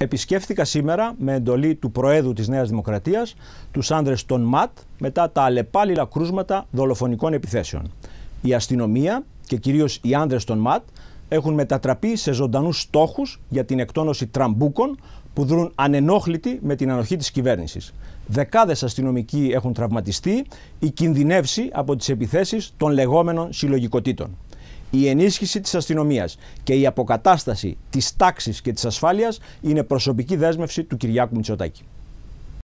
Επισκέφθηκα σήμερα με εντολή του Προέδρου της Νέας Δημοκρατίας τους άνδρες των ΜΑΤ μετά τα αλλεπάλληλα κρούσματα δολοφονικών επιθέσεων. Η αστυνομία και κυρίως οι άνδρες των ΜΑΤ έχουν μετατραπεί σε ζωντανούς στόχους για την εκτόνωση τραμπούκων που δρούν ανενόχλητοι με την ανοχή της κυβέρνησης. Δεκάδες αστυνομικοί έχουν τραυματιστεί ή κινδυνεύσει από τις επιθέσεις των λεγόμενων συλλογικοτήτων η ενίσχυση της αστυνομίας και η αποκατάσταση της τάξης και της ασφάλειας είναι προσωπική δέσμευση του Κυριάκου Μητσοτάκη.